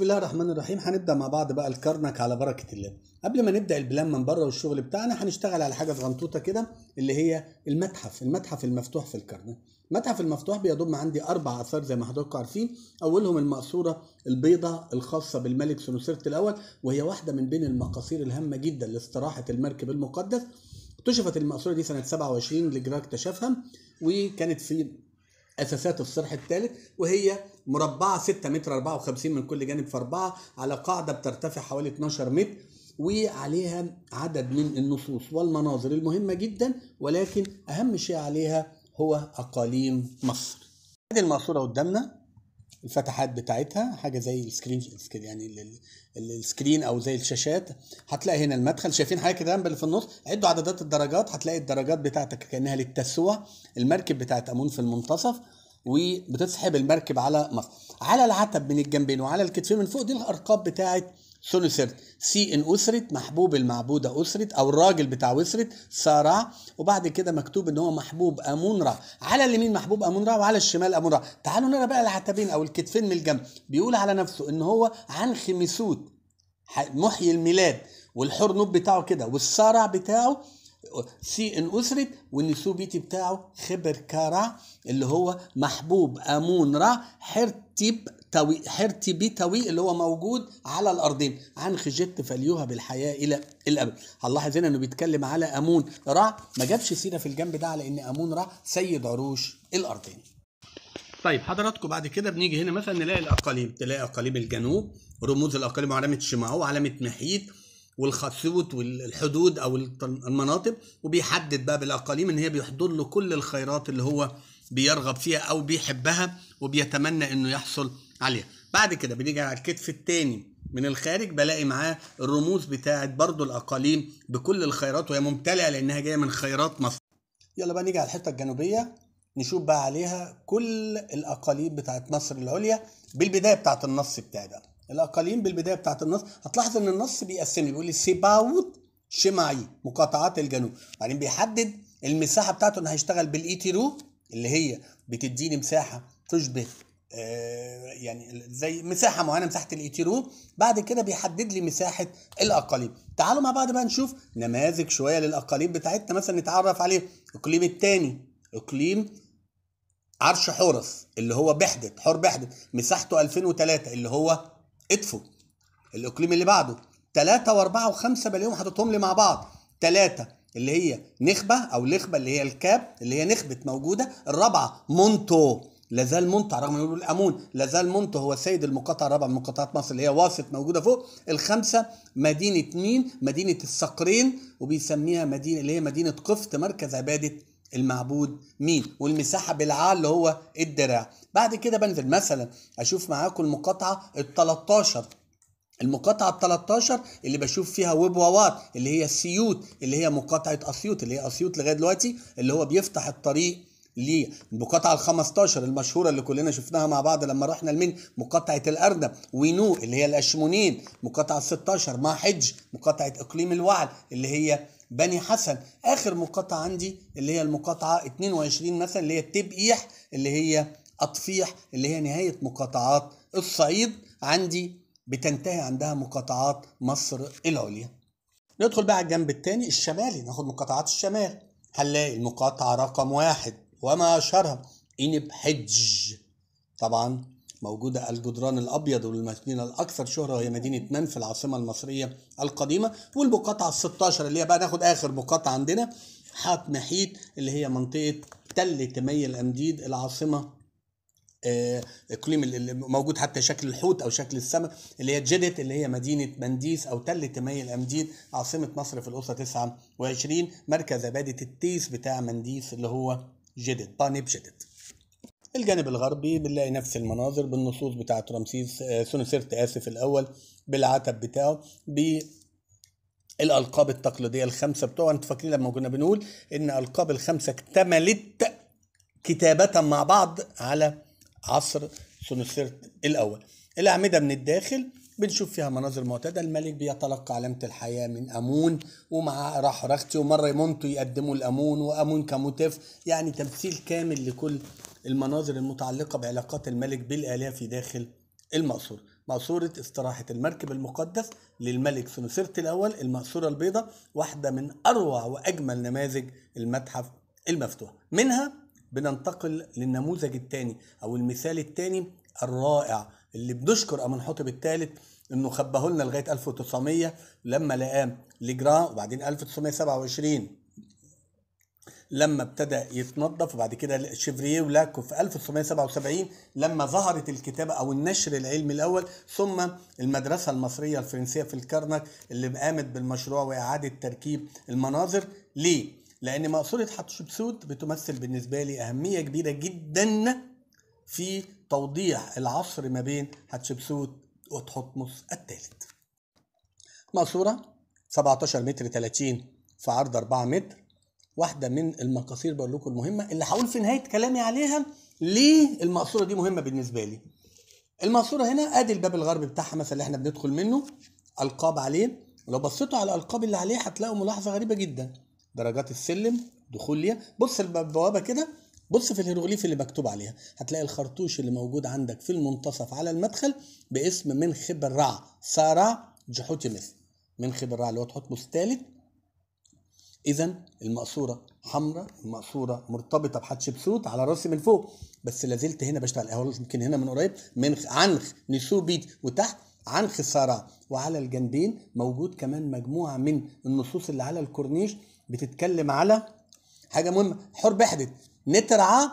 بسم الله الرحمن الرحيم هنبدا مع بعض بقى الكرنك على بركه الله قبل ما نبدا البلان من بره والشغل بتاعنا هنشتغل على حاجه صغنطوطه كده اللي هي المتحف المتحف المفتوح في الكرنك المتحف المفتوح بيضم عندي اربع اثار زي ما حضراتكم عارفين اولهم المقصوره البيضاء الخاصه بالملك سنوسرت الاول وهي واحده من بين المقاصير الهامه جدا لاستراحه المركب المقدس اكتشفت المقصوره دي سنه 27 لجراك اكتشفها وكانت في اساسات الصرح الثالث وهي مربعه 6 متر 54 من كل جانب في 4 على قاعده بترتفع حوالي 12 متر وعليها عدد من النصوص والمناظر المهمه جدا ولكن اهم شيء عليها هو اقاليم مصر. هذه المقصوره قدامنا الفتحات بتاعتها حاجه زي السكرين يعني السكرين او زي الشاشات هتلاقي هنا المدخل شايفين حاجه كده اللي في النص عدوا عددات الدرجات هتلاقي الدرجات بتاعتك كانها للتسوى المركب بتاعت امون في المنتصف وبتسحب المركب على مصر على العتب من الجنبين وعلى الكتفين من فوق دي الارقام بتاعت ثلثت سي ان اسرت محبوب المعبوده اسرت او الراجل بتاع اسرت سارة وبعد كده مكتوب ان هو محبوب امون را على اليمين محبوب امون را وعلى الشمال امون را تعالوا نرى بقى العتبين او الكتفين من الجنب بيقول على نفسه ان هو عن خميسوت محيي الميلاد والحرنوب بتاعه كده والصارع بتاعه سي ان اسرت بيتي بتاعه خبر كارع اللي هو محبوب امون را حرتيب توي حرتي بتوي اللي هو موجود على الارضين عن خجت فليوها بالحياه الى الابد هنلاحظ هنا انه بيتكلم على امون رع ما جابش سيره في الجنب ده على ان امون رع سيد عروش الارضين طيب حضراتكم بعد كده بنيجي هنا مثلا نلاقي الاقاليم تلاقي اقاليم الجنوب رموز الاقاليم وعلامه شمعو وعلامه محيط والخصوت والحدود او المناطق وبيحدد بقى بالاقاليم ان هي بيحضر له كل الخيرات اللي هو بيرغب فيها او بيحبها وبيتمنى انه يحصل عليها بعد كده بنيجي على الكتف الثاني من الخارج بلاقي معاه الرموز بتاعه برضو الاقاليم بكل الخيرات وهي ممتلئه لانها جايه من خيرات مصر يلا بقى نيجي على الحته الجنوبيه نشوف بقى عليها كل الاقاليم بتاعه مصر العليا بالبدايه بتاعه النص بتاعي بقى الاقاليم بالبدايه بتاعه النص هتلاحظ ان النص بيقسم بيقول لي سيباوت شمعي مقاطعات الجنوب بعدين بيحدد المساحه بتاعته انا هشتغل بالايتيرو اللي هي بتديني مساحه تشبه آه، يعني زي مساحه معينه مساحه الايتيرو بعد كده بيحدد لي مساحه الاقاليم تعالوا مع بعض بقى نشوف نماذج شويه للاقاليم بتاعتنا مثلا نتعرف عليه الاقليم الثاني اقليم عرش حورس اللي هو بحدت حور بحدت مساحته 2003 اللي هو ادفو الاقليم اللي بعده 3 و4 و5 بلاقيهم حاططهم لي مع بعض 3 اللي هي نخبه او لخبه اللي هي الكاب اللي هي نخبه موجوده الرابعه مونتو لازال منتع رغم انه يقولوا الامون لازال منتع هو سيد المقاطعه الرابعه من مقاطعات مصر اللي هي واسط موجوده فوق الخمسه مدينه مين مدينه الصقرين وبيسميها مدينه اللي هي مدينه قفط مركز عباده المعبود مين والمساحه بالعال اللي هو الدراع بعد كده بنزل مثلا اشوف معاكم المقاطعه ال 13 المقاطعة ال 13 اللي بشوف فيها وبوات اللي هي السيوت اللي هي مقاطعة أسيوط اللي هي أسيوط لغاية دلوقتي اللي هو بيفتح الطريق للمقاطعه ال 15 المشهوره اللي كلنا شفناها مع بعض لما رحنا لمين مقاطعه الارنب وينو اللي هي الاشمونين مقاطعه ال 16 ما حج مقاطعه اقليم الوعل اللي هي بني حسن اخر مقاطعه عندي اللي هي المقاطعه 22 مثلا اللي هي التبقيح اللي هي اطفيح اللي هي نهايه مقاطعات الصعيد عندي بتنتهي عندها مقاطعات مصر العليا ندخل بقى على الجنب الثاني الشمالي ناخد مقاطعات الشمال هنلاقي المقاطعة رقم واحد وما أشهرها إنب حج طبعا موجودة الجدران الأبيض والمدينة الأكثر شهرة وهي مدينة منف العاصمة المصرية القديمة والمقاطعة ال 16 اللي هي بقى ناخد آخر مقاطعة عندنا حات محيط اللي هي منطقة تل تميل أمديد العاصمة آه، اقليم اللي موجود حتى شكل الحوت او شكل السماء اللي هي جدت اللي هي مدينه منديس او تل تميل امديد عاصمه مصر في الاسره 29 مركز عباده التيس بتاع منديس اللي هو جدد بانب جدد الجانب الغربي بنلاقي نفس المناظر بالنصوص بتاعة رمسيس آه، سونسيرت آسف الأول بالعتب بتاعه بالألقاب التقليدية الخمسة بتوعه أنت فاكرين لما كنا بنقول إن ألقاب الخمسة اكتملت كتابة مع بعض على عصر سونسيرت الأول الأعمدة من الداخل بنشوف فيها مناظر معتادة الملك بيتلقى علامة الحياة من أمون ومع راح رختي ومرة يمونتو يقدموا لأمون وأمون كموتيف يعني تمثيل كامل لكل المناظر المتعلقة بعلاقات الملك بالآلهة في داخل المأثور مأسورة استراحة المركب المقدس للملك سنوسرت الأول المأسورة البيضاء واحدة من أروع وأجمل نماذج المتحف المفتوح منها بننتقل للنموذج الثاني أو المثال الثاني الرائع اللي بنشكر امن حطب الثالث انه خباه لنا لغايه 1900 لما لقاه ليجران وبعدين 1927 لما ابتدى يتنظف وبعد كده شيفريه ولاكو في 1977 لما ظهرت الكتابه او النشر العلمي الاول ثم المدرسه المصريه الفرنسيه في الكرنك اللي قامت بالمشروع واعاده تركيب المناظر ليه؟ لان مقصوره حتشبسوت بتمثل بالنسبه لي اهميه كبيره جدا في توضيح العصر ما بين حتشبسوت وتحتمس الثالث مقصورة 17 متر 30 في عرض 4 متر واحدة من المقاصير بقول لكم المهمة اللي هقول في نهاية كلامي عليها ليه المقصورة دي مهمة بالنسبة لي المقصورة هنا ادي الباب الغربي بتاعها مثلا اللي احنا بندخل منه القاب عليه لو بصيتوا على الالقاب اللي عليه هتلاقوا ملاحظة غريبة جدا درجات السلم دخول ليها بص البوابة كده بص في الهيروغليف اللي مكتوب عليها هتلاقي الخرطوش اللي موجود عندك في المنتصف على المدخل باسم من رع سارع جحوتيمس من رع اللي هو تحتمس الثالث اذا المقصوره حمراء المقصوره مرتبطه بحتشبسوت على راسي من فوق بس لازلت هنا بشتغل اهو يمكن هنا من قريب من عنخ نسوبيت وتحت عنخ سارع وعلى الجنبين موجود كمان مجموعه من النصوص اللي على الكورنيش بتتكلم على حاجه مهمه حرب احدث نترعى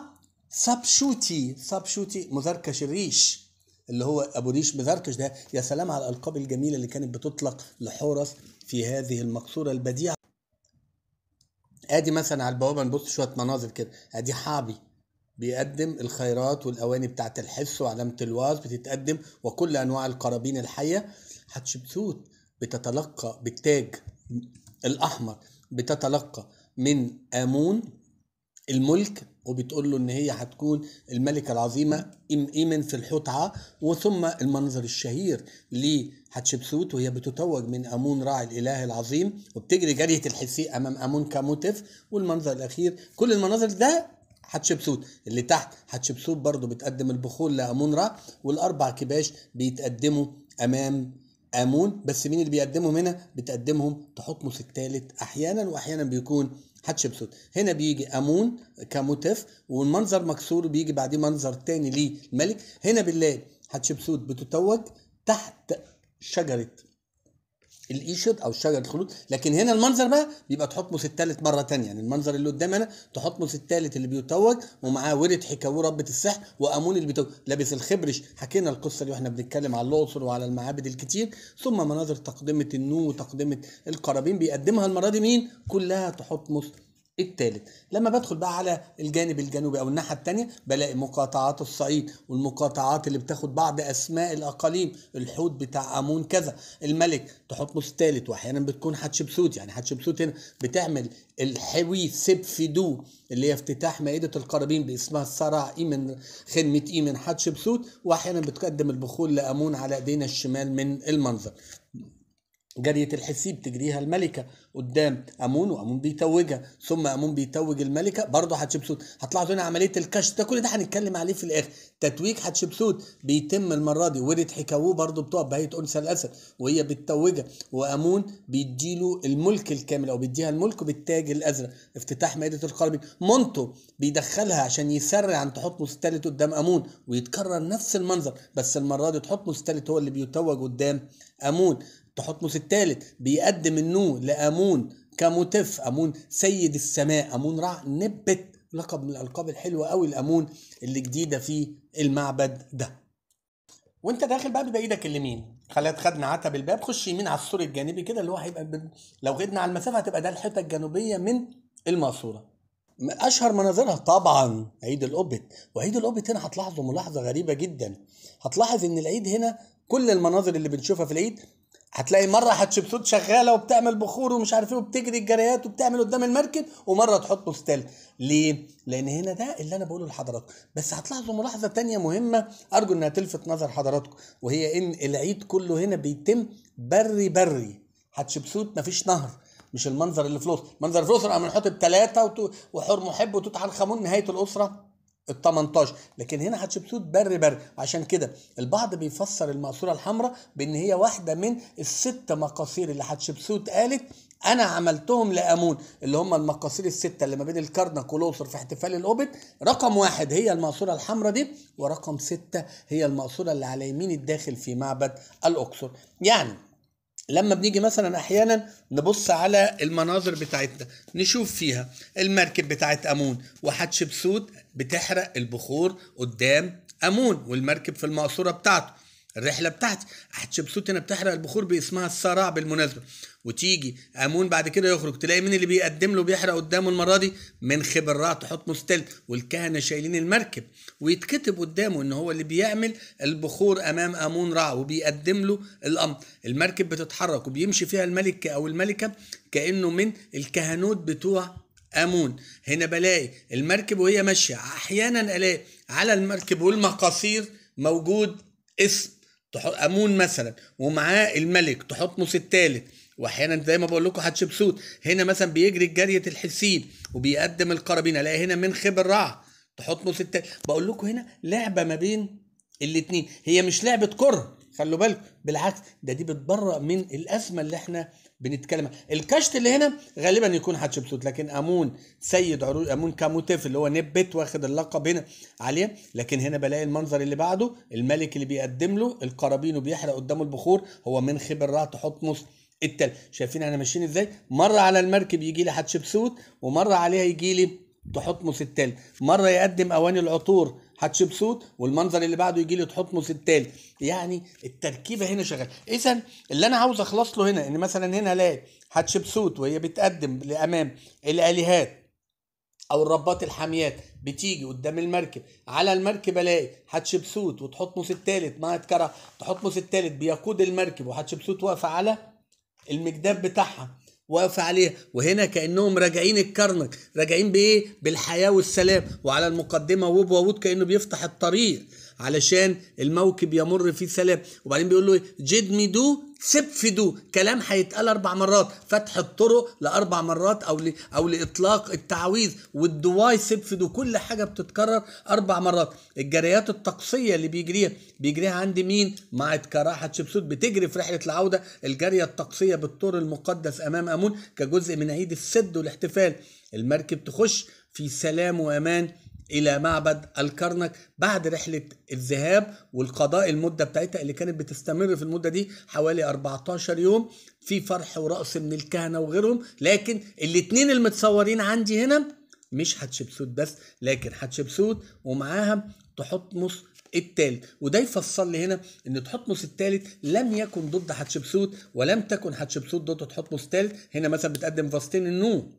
سبشوتي سبشوتي مزركش الريش اللي هو ابو ريش مزركش ده يا سلام على الالقاب الجميله اللي كانت بتطلق لحورس في هذه المقصوره البديعه ادي مثلا على البوابه نبص شويه مناظر كده ادي حابي بيقدم الخيرات والاواني بتاعت الحس وعلامه الواز بتتقدم وكل انواع القرابين الحيه حتشبسوت بتتلقى بالتاج الاحمر بتتلقى من امون الملك وبتقول له ان هي هتكون الملكه العظيمه ايمن في الحطعه وثم المنظر الشهير لحتشبسوت وهي بتتوج من امون راعي الاله العظيم وبتجري جريه الحسي امام امون كاموتف والمنظر الاخير كل المناظر ده حتشبسوت اللي تحت حتشبسوت برضه بتقدم البخور لامون راع والاربع كباش بيتقدموا امام امون بس مين اللي بيقدمهم هنا بتقدمهم تحطمس الثالث احيانا واحيانا بيكون حتشبسوت هنا بيجي امون كموتيف والمنظر مكسور بيجي بعديه منظر تاني للملك هنا بنلاقي حتشبسوت بتتوج تحت شجره الايشد او الشجر الخلود لكن هنا المنظر بقى بيبقى تحطمس الثالث مره ثانيه يعني المنظر اللي قدام هنا تحطمس الثالث اللي بيتوج ومعاه ورد حكاوي ربة السحر وامون اللي بيتوج لابس الخبرش حكينا القصه دي واحنا بنتكلم على الاقصر وعلى المعابد الكتير ثم مناظر تقدمه النو وتقدمه القرابين بيقدمها المره دي مين كلها تحطمس الثالث لما بدخل بقى على الجانب الجنوبي او الناحيه الثانيه بلاقي مقاطعات الصعيد والمقاطعات اللي بتاخد بعض اسماء الاقاليم الحوت بتاع امون كذا الملك تحط له الثالث واحيانا بتكون حتشبسوت يعني حتشبسوت هنا بتعمل الحوي سب دو اللي هي افتتاح مائده القرابين باسمها الصرع ايمن خدمه ايمن حتشبسوت واحيانا بتقدم البخول لامون على ايدينا الشمال من المنظر جارية الحسي بتجريها الملكة قدام أمون وأمون بيتوجها ثم أمون بيتوج الملكة برضه حتشبسوت هتلاحظوا هنا عملية الكشف ده كل ده هنتكلم عليه في الآخر تتويج حتشبسوت بيتم المرة دي ورد حكاووه برضه بتقع بهيئة أنثى الأسد وهي بتتوجها وأمون بيديله الملك الكامل أو بيديها الملك بالتاج الأزرق افتتاح مائدة القربي مونتو بيدخلها عشان يسرع عن تحط الثالث قدام أمون ويتكرر نفس المنظر بس المرة دي تحط الثالث هو اللي بيتوج قدام أمون تحتمس الثالث بيقدم النو لامون كمتف امون سيد السماء امون رع نبت لقب من الالقاب الحلوه قوي لامون اللي جديده في المعبد ده وانت داخل بقى بيبقى ايدك اليمين خلات خدنا عتب الباب خش يمين على السور الجانبي كده اللي هو هيبقى لو غدنا على المسافه هتبقى ده الحته الجنوبيه من الماسوره اشهر مناظرها طبعا عيد الاوبت وعيد الاوبت هنا هتلاحظوا ملاحظه غريبه جدا هتلاحظ ان العيد هنا كل المناظر اللي بنشوفها في العيد هتلاقي مره حتشبسوت شغاله وبتعمل بخور ومش عارف ايه وبتجري الجريات وبتعمل قدام المركب ومره تحطه ستيل ليه لان هنا ده اللي انا بقوله لحضراتكم بس هتلاحظوا ملاحظه تانية مهمه ارجو انها تلفت نظر حضراتكم وهي ان العيد كله هنا بيتم بري بري حتشبسوت مفيش نهر مش المنظر اللي في الاقصر منظر في الاسره قام نحط بثلاثه وحور محب وتوت عنخ امون نهايه الاسره ال 18 لكن هنا حتشبسوت بر بر عشان كده البعض بيفسر المقصوره الحمراء بان هي واحده من الست مقاصير اللي حتشبسوت قالت انا عملتهم لامون اللي هم المقاصير السته اللي ما بين الكرنك والاقصر في احتفال الاوبت رقم واحد هي المقصوره الحمراء دي ورقم سته هي المقصوره اللي على يمين الداخل في معبد الاقصر يعني لما بنيجي مثلا احيانا نبص على المناظر بتاعتنا نشوف فيها المركب بتاعت امون وحتشبسوت بتحرق البخور قدام امون والمركب في المقصوره بتاعته الرحله بتاعتي حتشبسوت هنا بتحرق البخور باسمها الصراع بالمناسبه وتيجي امون بعد كده يخرج تلاقي مين اللي بيقدم له بيحرق قدامه المره دي من خبرات حط مستل والكهنه شايلين المركب ويتكتب قدامه ان هو اللي بيعمل البخور امام امون رع وبيقدم له الامر المركب بتتحرك وبيمشي فيها الملك او الملكه كانه من الكهنوت بتوع امون هنا بلاقي المركب وهي ماشيه احيانا الاقي على المركب والمقاصير موجود اسم امون مثلا ومعاه الملك تحطمس الثالث واحيانا زي ما بقول لكم حتشبسوت هنا مثلا بيجري جاريه الحسين وبيقدم القرابين الاقي هنا من خبر رع تحطمس الثالث بقول لكم هنا لعبه ما بين الاثنين هي مش لعبه كره خلوا بالكم بالعكس ده دي بتبرأ من الازمه اللي احنا بنتكلم الكشت اللي هنا غالبا يكون حتشبسوت لكن امون سيد عروج امون كاموتيف اللي هو نبت واخد اللقب هنا عليه لكن هنا بلاقي المنظر اللي بعده الملك اللي بيقدم له القرابين وبيحرق قدامه البخور هو من تحط حطمس التل شايفين احنا ماشيين ازاي مره على المركب يجي لي حتشبسوت ومره عليها يجي لي تحطمس التل مره يقدم اواني العطور حتشبسوت والمنظر اللي بعده يجي لي تحطمس الثالث يعني التركيبه هنا شغاله اذا اللي انا عاوز اخلص له هنا ان مثلا هنا الاقي حتشبسوت وهي بتقدم لامام الالهات او الربات الحاميات بتيجي قدام المركب على المركب الاقي حتشبسوت وتحطمس الثالث ما هتكره تحطمس الثالث بيقود المركب وحتشبسوت واقفه على المجداب بتاعها واقفه عليها وهنا كانهم راجعين الكرنك راجعين بايه بالحياه والسلام وعلى المقدمه ووب وود كانه بيفتح الطريق علشان الموكب يمر في سلام وبعدين بيقول له ايه في سبفدو كلام هيتقال اربع مرات فتح الطرق لاربع مرات او او لاطلاق التعويذ والدواي سبفدو كل حاجه بتتكرر اربع مرات الجريات الطقسيه اللي بيجريها بيجريها عند مين مع كراحه شبسوت بتجري في رحله العوده الجريه الطقسيه بالطور المقدس امام امون كجزء من عيد السد والاحتفال المركب تخش في سلام وامان الى معبد الكرنك بعد رحله الذهاب والقضاء المده بتاعتها اللي كانت بتستمر في المده دي حوالي 14 يوم في فرح ورقص من الكهنه وغيرهم لكن الاثنين المتصورين عندي هنا مش حتشبسوت بس لكن حتشبسوت ومعاها تحتمس الثالث وده يفسر لي هنا ان تحتمس الثالث لم يكن ضد حتشبسوت ولم تكن حتشبسوت ضد تحتمس الثالث هنا مثلا بتقدم فاستين النون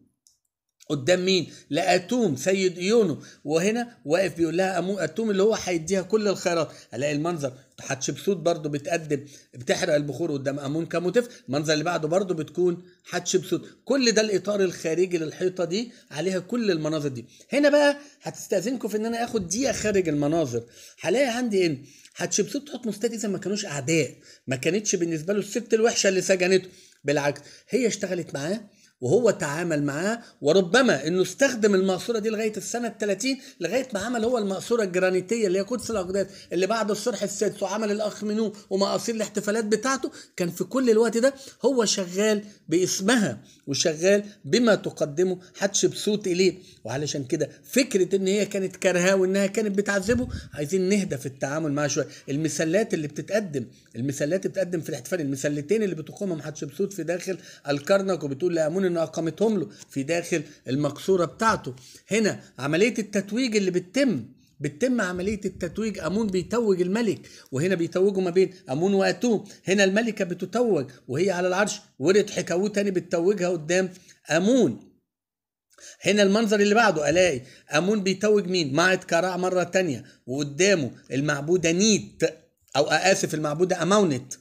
قدام مين لاتوم سيد ايونو وهنا واقف بيقول لها اتوم اللي هو هيديها كل الخيرات الاقي المنظر حتشبسوت برضه بتقدم بتحرق البخور قدام امون كموتف المنظر اللي بعده برضه بتكون حتشبسوت كل ده الاطار الخارجي للحيطه دي عليها كل المناظر دي هنا بقى هتستاذنكم في ان انا اخد دقيقه خارج المناظر هلاقي عندي ان حتشبسوت تحط ستات اذا ما كانوش اعداء ما كانتش بالنسبه له الست الوحشه اللي سجنته بالعكس هي اشتغلت معاه وهو تعامل معاه وربما انه استخدم المقصوره دي لغايه السنه ال 30 لغايه ما عمل هو المقصوره الجرانيتيه اللي هي قدس الاقداس اللي بعد الصرح السادس وعمل الاخ منو ومقاصير الاحتفالات بتاعته كان في كل الوقت ده هو شغال باسمها وشغال بما تقدمه حتشبسوت اليه وعلشان كده فكره ان هي كانت كارهاه وانها كانت بتعذبه عايزين نهدى في التعامل معاه شويه المثلات اللي بتتقدم المثلات اللي بتتقدم في الاحتفال المثلتين اللي بتقومهم حتشبسوت في داخل الكرنك وبتقول لامون ان اقامتهم له في داخل المقصوره بتاعته هنا عمليه التتويج اللي بتتم بتتم عملية التتويج أمون بيتوج الملك وهنا بيتوجوا ما بين أمون وأتوم هنا الملكة بتتوج وهي على العرش ورد حكاوه تاني بتتوجها قدام أمون هنا المنظر اللي بعده الاقي امون بيتوج مين معت كراع مره تانية وقدامه المعبوده نيت او اسف المعبوده امونت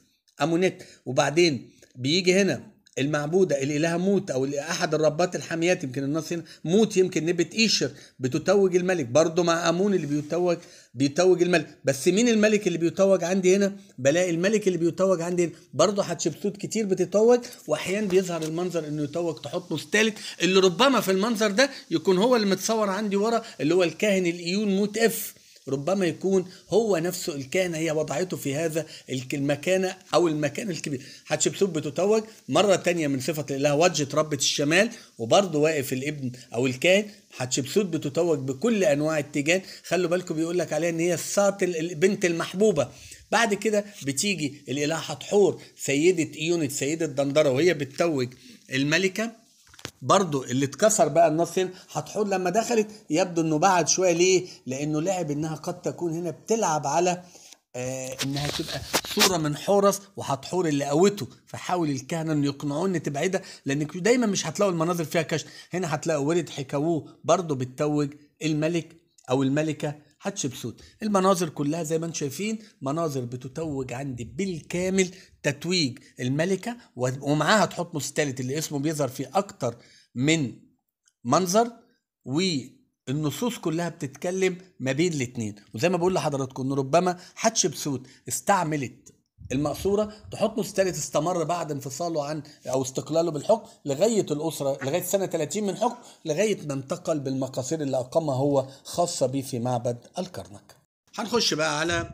امونت وبعدين بيجي هنا المعبودة الإلهة موت أو أحد الربات الحاميات يمكن النص هنا موت يمكن نبت إيشر بتتوج الملك برضه مع أمون اللي بيتوج بيتوج الملك بس مين الملك اللي بيتوج عندي هنا بلاقي الملك اللي بيتوج عندي هنا برضه حتشبسوت كتير بتتوج وأحيانا بيظهر المنظر إنه يتوج تحط الثالث اللي ربما في المنظر ده يكون هو اللي متصور عندي ورا اللي هو الكاهن الإيون موت إف ربما يكون هو نفسه الكان هي وضعته في هذا المكانة أو المكان الكبير حتشبسوت بتتوج مرة تانية من صفة الإله وجهة ربة الشمال وبرضه واقف الابن أو الكان حتشبسوت بتتوج بكل أنواع التيجان خلوا بالكم بيقول لك عليها إن هي الصات البنت المحبوبة بعد كده بتيجي الإله حتحور سيدة إيونت سيدة دندرة وهي بتتوج الملكة برضو اللي اتكسر بقى النص هنا هتحور لما دخلت يبدو انه بعد شويه ليه لانه لعب انها قد تكون هنا بتلعب على آه انها تبقى صوره من حورس وهتحور اللي قوته فحاول الكهنه انه يقنعوه ان تبعدها لانك دايما مش هتلاقوا المناظر فيها كشف هنا هتلاقوا ورد حكاووه برضه بتتوج الملك او الملكه حتشبسوت المناظر كلها زي ما انتم شايفين مناظر بتتوج عندي بالكامل تتويج الملكه ومعاها تحط الثالث اللي اسمه بيظهر في اكتر من منظر و النصوص كلها بتتكلم ما بين الاتنين وزي ما بقول لحضراتكم ان ربما حتشبسوت استعملت المقصوره تحط مسترد استمر بعد انفصاله عن او استقلاله بالحكم لغايه الاسره لغايه سنه 30 من حكم لغايه ما انتقل بالمقاصير اللي اقامها هو خاصه بيه في معبد الكرنك. هنخش بقى على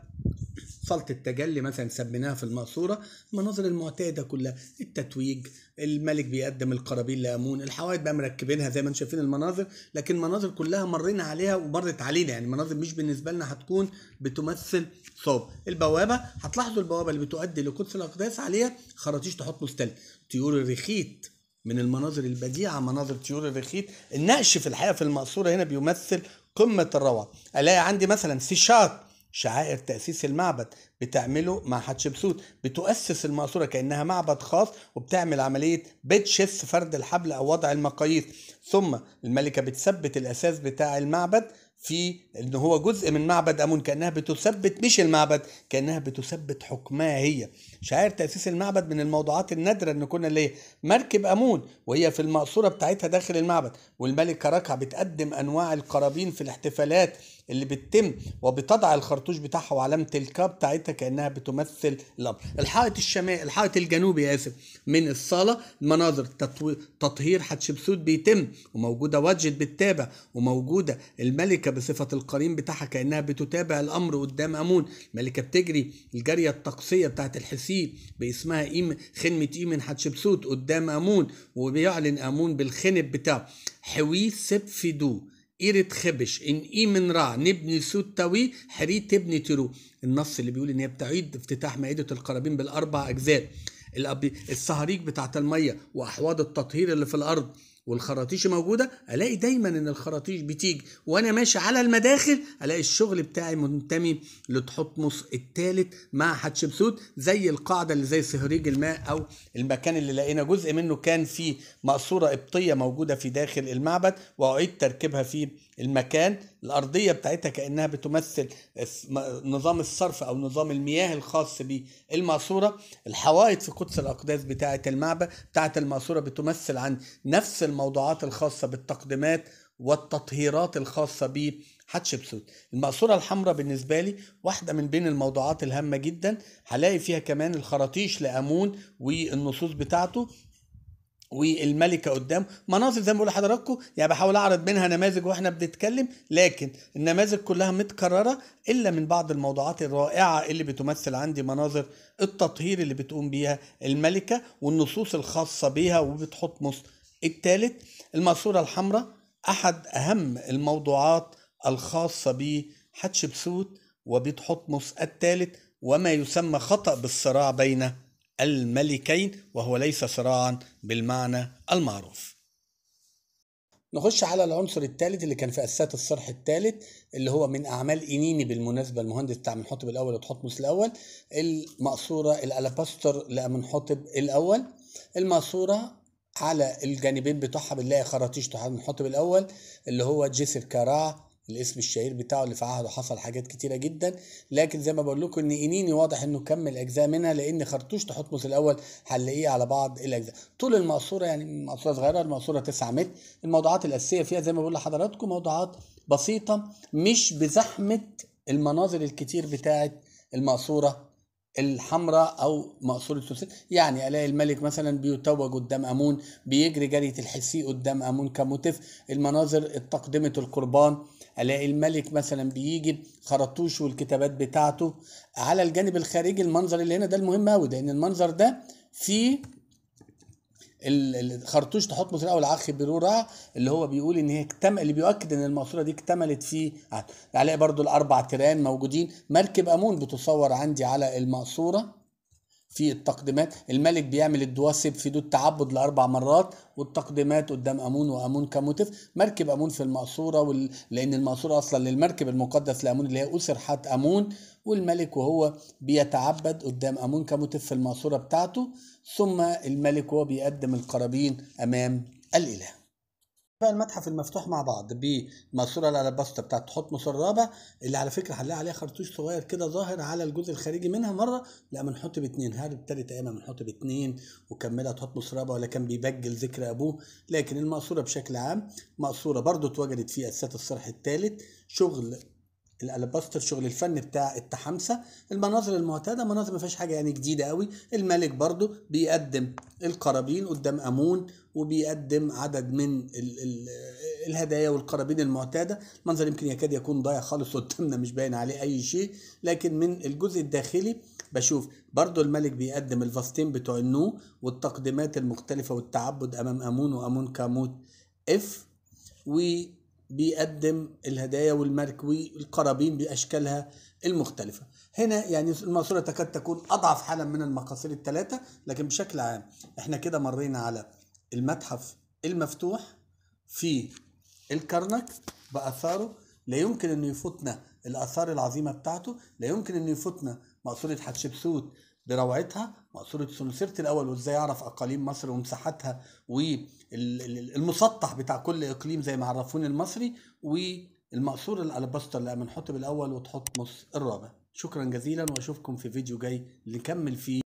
صاله التجلي مثلا سميناها في المقصورة المناظر المعتادة كلها التتويج الملك بيقدم القرابين لأمون الحوائط بقى مركبينها زي ما انتم شايفين المناظر لكن مناظر كلها مرينا عليها ومرت علينا يعني مناظر مش بالنسبة لنا هتكون بتمثل صوب البوابة هتلاحظوا البوابة اللي بتؤدي لقدس الأقداس عليها خراطيش تحط مستل طيور الرخيت من المناظر البديعة مناظر طيور الرخيت النقش في الحقيقة في المقصورة هنا بيمثل قمة الروعة ألاقي عندي مثلا سيشات شعائر تأسيس المعبد بتعمله مع حتشبسوت بتؤسس المقصورة كأنها معبد خاص وبتعمل عملية بتشس فرد الحبل أو وضع المقاييس ثم الملكة بتثبت الأساس بتاع المعبد في ان هو جزء من معبد امون كانها بتثبت مش المعبد كانها بتثبت حكمها هي شعائر تاسيس المعبد من الموضوعات النادره ان كنا ليه مركب امون وهي في المقصوره بتاعتها داخل المعبد والملكه ركعه بتقدم انواع القرابين في الاحتفالات اللي بتتم وبتضع الخرطوش بتاعها وعلامه الكا بتاعتها كانها بتمثل الامر الحائط الشمالي الحائط الجنوبي اسف من الصاله مناظر تطهير حتشبسوت بيتم وموجوده وجد بتتابع وموجوده الملكه بصفه القرين بتاعها كانها بتتابع الامر قدام امون الملكه بتجري الجاريه الطقسيه بتاعت الحسيب باسمها ايم خنمه ايمن حتشبسوت قدام امون وبيعلن امون بالخنب بتاعه حوي سبفدو إيرة خبش إن إي من را نبني سوت توي حري تبني ترو النص اللي بيقول إن هي بتعيد افتتاح مائدة القرابين بالأربع أجزاء الصهاريج بتاعت المية وأحواض التطهير اللي في الأرض والخراطيش موجوده الاقي دايما ان الخراطيش بتيجي وانا ماشي على المداخل الاقي الشغل بتاعي منتمي لتحتمس الثالث مع حتشبسوت زي القاعده اللي زي صهريج الماء او المكان اللي لقينا جزء منه كان فيه مقصوره قبطيه موجوده في داخل المعبد واعيد تركيبها في المكان الارضيه بتاعتها كانها بتمثل نظام الصرف او نظام المياه الخاص بالمقصوره الحوائط في قدس الاقداس بتاعه المعبد بتاعه المقصوره بتمثل عن نفس الموضوعات الخاصة بالتقديمات والتطهيرات الخاصة ب حتشبسوت المقصورة الحمراء بالنسبة لي واحدة من بين الموضوعات الهامة جدا هلاقي فيها كمان الخراطيش لأمون والنصوص بتاعته والملكه قدام مناظر زي ما بقول لحضراتكم يعني بحاول اعرض منها نماذج واحنا بنتكلم لكن النماذج كلها متكرره الا من بعض الموضوعات الرائعه اللي بتمثل عندي مناظر التطهير اللي بتقوم بيها الملكه والنصوص الخاصه بيها وبتحط مصر الثالث الماسورة الحمراء أحد أهم الموضوعات الخاصة حتشبسوت وبيت حطمس الثالث وما يسمى خطأ بالصراع بين الملكين وهو ليس صراعا بالمعنى المعروف نخش على العنصر الثالث اللي كان في اساسات الصرح الثالث اللي هو من اعمال انيني بالمناسبه المهندس بتاع منحطب الاول وتحطمس الاول المقصوره الالاباستر لامنحطب الاول المقصوره على الجانبين بتوعها بنلاقي خراطيش هنحط بالاول اللي هو جسر كراع الاسم الشهير بتاعه اللي في عهده حصل حاجات كتيرة جدا لكن زي ما بقول لكم ان انيني واضح انه كمل اجزاء منها لان خرطوش تحتمس الاول هنلاقيه على بعض الاجزاء طول المقصوره يعني مقصوره صغيره المقصوره 9 متر الموضوعات الاساسيه فيها زي ما بقول لحضراتكم موضوعات بسيطه مش بزحمه المناظر الكتير بتاعه المقصوره الحمراء او مقصوره الثلثين يعني الاقي الملك مثلا بيتوج قدام امون بيجري جريه الحسي قدام امون كمتف المناظر التقدمة القربان الاقي الملك مثلا بيجي خرطوش والكتابات بتاعته على الجانب الخارجي المنظر اللي هنا ده المهم قوي لان المنظر ده فيه الخرطوش تحط مصير اول عخ برورة اللي هو بيقول ان هي اكتمل اللي بيؤكد ان الماسوره دي اكتملت في عهد يعني عليه برضو الاربع تيران موجودين مركب امون بتصور عندي على الماسوره في التقديمات الملك بيعمل الدواسب في دود تعبد لاربع مرات والتقديمات قدام امون وامون كموتف مركب امون في المقصوره وال... لان المقصوره اصلا للمركب المقدس لامون اللي هي اسر حات امون والملك وهو بيتعبد قدام امون كموتف في المقصوره بتاعته ثم الملك وهو بيقدم القرابين امام الاله بقى المتحف المفتوح مع بعض بالماسوره الالاباستا بتاعت تحط مسار رابع اللي على فكره هنلاقي عليها خرطوش صغير كده ظاهر على الجزء الخارجي منها مره لا بنحط باتنين هارب تالت ايام بنحط باتنين وكملها تحط مسار رابع ولا كان بيبجل ذكر ابوه لكن المقصوره بشكل عام مقصوره برضو اتوجدت في اساسات الصرح الثالث شغل الالباستر شغل الفن بتاع التحامسه المناظر المعتاده مناظر ما فيهاش حاجه يعني جديده قوي الملك برضو بيقدم القرابين قدام امون وبيقدم عدد من الـ الـ الهدايا والقرابين المعتاده المنظر يمكن يكاد يكون ضايع خالص قدامنا مش باين عليه اي شيء لكن من الجزء الداخلي بشوف برضو الملك بيقدم الفاستين بتوع النو والتقديمات المختلفه والتعبد امام امون وامون كاموت اف و بيقدم الهدايا والمركوي القرابين باشكالها المختلفه هنا يعني الماسوره تكاد تكون اضعف حالا من المقاصير الثلاثه لكن بشكل عام احنا كده مرينا على المتحف المفتوح في الكرنك باثاره لا يمكن انه يفوتنا الاثار العظيمه بتاعته لا يمكن انه يفوتنا مقصوره حتشبسوت بروعتها مقصورة سمسرة الأول وإزاي أعرف أقاليم مصر ومساحتها والمسطح بتاع كل إقليم زي ما عرفوني المصري والمقصور الألبستر اللي بنحط بالأول وتحط نص الرابع شكرا جزيلا وأشوفكم في فيديو جاي نكمل فيه